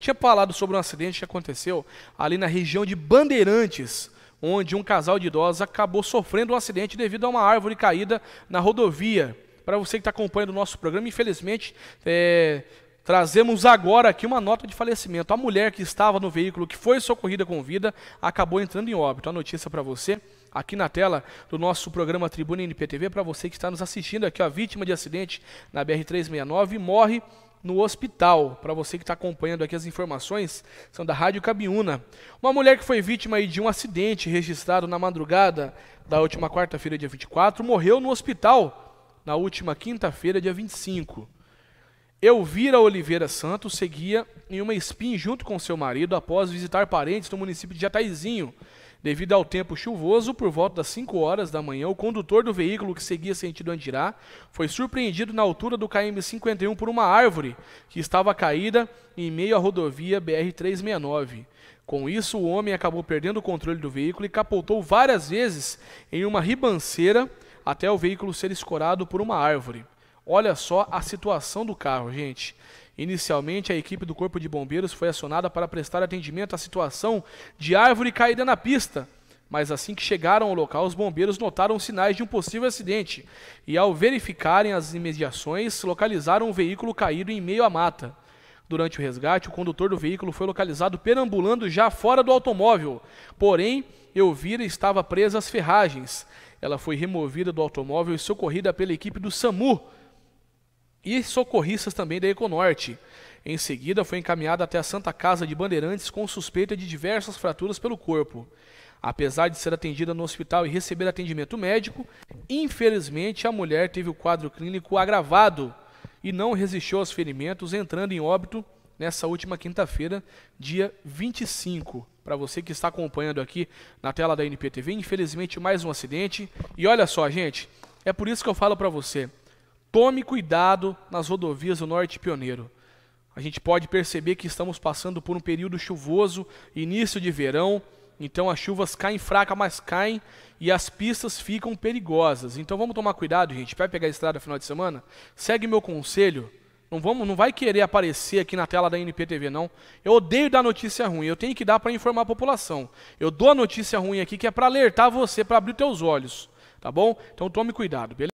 Tinha falado sobre um acidente que aconteceu ali na região de Bandeirantes, onde um casal de idosos acabou sofrendo um acidente devido a uma árvore caída na rodovia. Para você que está acompanhando o nosso programa, infelizmente, é, trazemos agora aqui uma nota de falecimento. A mulher que estava no veículo, que foi socorrida com vida, acabou entrando em óbito. A notícia para você aqui na tela do nosso programa Tribuna NPTV, para você que está nos assistindo aqui, a vítima de acidente na BR-369 morre no hospital. Para você que está acompanhando aqui as informações, são da Rádio Cabiúna. Uma mulher que foi vítima de um acidente registrado na madrugada da última quarta-feira, dia 24, morreu no hospital na última quinta-feira, dia 25. Elvira Oliveira Santos seguia em uma espinha junto com seu marido após visitar parentes no município de Jataizinho. Devido ao tempo chuvoso, por volta das 5 horas da manhã, o condutor do veículo que seguia sentido Andirá foi surpreendido na altura do KM-51 por uma árvore que estava caída em meio à rodovia BR-369. Com isso, o homem acabou perdendo o controle do veículo e capotou várias vezes em uma ribanceira até o veículo ser escorado por uma árvore. Olha só a situação do carro, gente. Inicialmente, a equipe do Corpo de Bombeiros foi acionada para prestar atendimento à situação de árvore caída na pista. Mas assim que chegaram ao local, os bombeiros notaram sinais de um possível acidente e, ao verificarem as imediações, localizaram um veículo caído em meio à mata. Durante o resgate, o condutor do veículo foi localizado perambulando já fora do automóvel. Porém, Elvira estava presa às ferragens. Ela foi removida do automóvel e socorrida pela equipe do SAMU e socorristas também da Econorte. Em seguida, foi encaminhada até a Santa Casa de Bandeirantes com suspeita de diversas fraturas pelo corpo. Apesar de ser atendida no hospital e receber atendimento médico, infelizmente a mulher teve o quadro clínico agravado e não resistiu aos ferimentos, entrando em óbito nessa última quinta-feira, dia 25. Para você que está acompanhando aqui na tela da NPTV, infelizmente mais um acidente. E olha só, gente, é por isso que eu falo para você Tome cuidado nas rodovias do Norte Pioneiro. A gente pode perceber que estamos passando por um período chuvoso, início de verão, então as chuvas caem fraca, mas caem e as pistas ficam perigosas. Então vamos tomar cuidado, gente. Vai pegar a estrada no final de semana? Segue meu conselho. Não, vamos, não vai querer aparecer aqui na tela da NPTV, não. Eu odeio dar notícia ruim. Eu tenho que dar para informar a população. Eu dou a notícia ruim aqui que é para alertar você, para abrir teus olhos. Tá bom? Então tome cuidado, beleza?